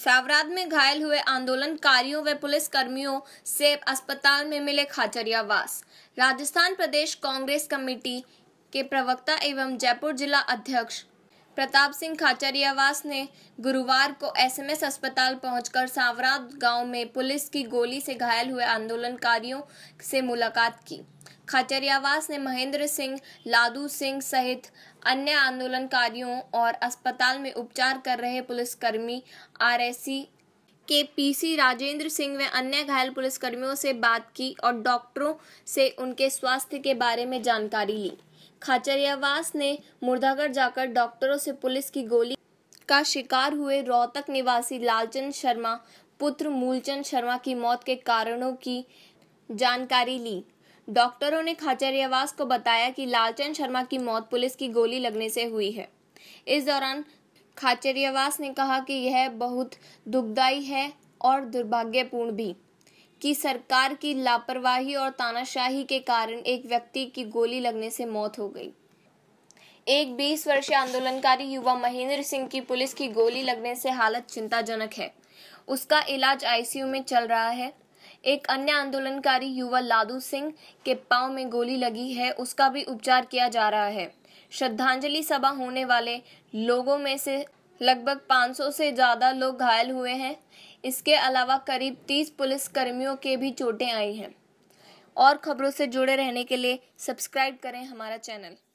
सावराद में घायल हुए आंदोलनकारियों व पुलिस कर्मियों से अस्पताल में मिले खाचरियावास राजस्थान प्रदेश कांग्रेस कमेटी के प्रवक्ता एवं जयपुर जिला अध्यक्ष प्रताप सिंह खाचरियावास ने गुरुवार को एसएमएस अस्पताल पहुंचकर सावराद गांव में पुलिस की गोली से घायल हुए आंदोलनकारियों से मुलाकात की खचरियावास ने महेंद्र सिंह लादू सिंह सहित अन्य आंदोलनकारियों और अस्पताल में उपचार कर रहे पुलिसकर्मी एस के पीसी राजेंद्र सिंह व अन्य घायल पुलिसकर्मियों से बात की और डॉक्टरों से उनके स्वास्थ्य के बारे में जानकारी ली खाचरियावास ने मुर्दागढ़ जाकर डॉक्टरों से पुलिस की गोली का शिकार हुए रोहतक निवासी लालचंद शर्मा पुत्र मूलचंद शर्मा की मौत के कारणों की जानकारी ली डॉक्टरों ने खाचरियावास को बताया कि लालचंद शर्मा की मौत पुलिस की गोली लगने से हुई है इस दौरान खाचरियावास ने कहा कि यह बहुत दुखदायी है और दुर्भाग्यपूर्ण भी कि सरकार की लापरवाही और तानाशाही के कारण एक व्यक्ति की गोली लगने से मौत हो गई एक 20 वर्षीय आंदोलनकारी युवा महेंद्र सिंह की पुलिस की गोली लगने से हालत चिंताजनक है उसका इलाज आईसीयू में चल रहा है एक अन्य आंदोलनकारी युवा लादू सिंह के पाँव में गोली लगी है उसका भी उपचार किया जा रहा है श्रद्धांजलि सभा होने वाले लोगों में से लगभग 500 से ज़्यादा लोग घायल हुए हैं इसके अलावा करीब 30 पुलिस कर्मियों के भी चोटें आई हैं और खबरों से जुड़े रहने के लिए सब्सक्राइब करें हमारा चैनल